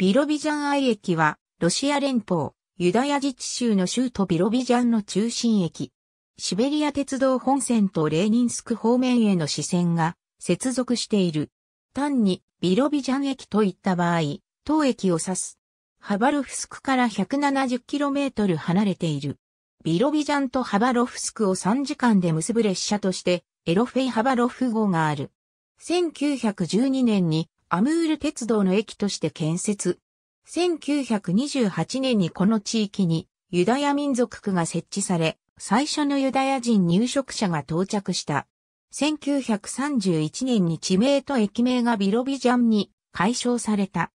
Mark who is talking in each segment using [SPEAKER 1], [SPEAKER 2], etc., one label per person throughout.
[SPEAKER 1] ビロ
[SPEAKER 2] ビジャンアイ駅は、ロシア連邦、ユダヤ自治州の州都ビロビジャンの中心駅。シベリア鉄道本線とレーニンスク方面への支線が接続している。単にビロビジャン駅といった場合、当駅を指す。ハバロフスクから 170km 離れている。ビロビジャンとハバロフスクを3時間で結ぶ列車として、エロフェイハバロフ号がある。1912年にアムール鉄道の駅として建設。1928年にこの地域にユダヤ民族区が設置され、最初のユダヤ人入植者が到着した。1931年に地名と駅名がビロビジャンに解消された。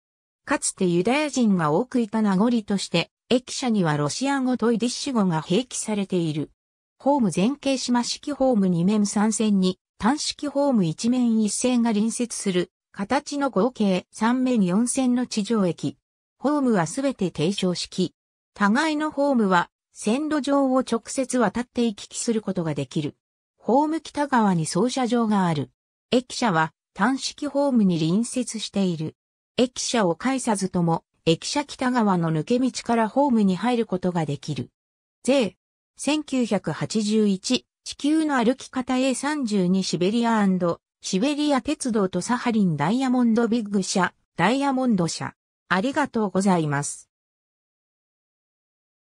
[SPEAKER 2] かつてユダヤ人が多くいた名残として、駅舎にはロシア語とイディッシュ語が併記されている。ホーム前傾島式ホーム2面3線に、単式ホーム1面1線が隣接する形の合計3面4線の地上駅。ホームはすべて低床式。互いのホームは線路上を直接渡って行き来することができる。ホーム北側に操車場がある。駅舎は単式ホームに隣接している。駅舎を介さずとも、駅舎北側の抜け道からホームに入ることができる。税、1981、地球の歩き方 A32 シベリアシベリア鉄道とサハリンダイヤモンドビッグ社、ダイヤモンド社。ありが
[SPEAKER 1] とうございます。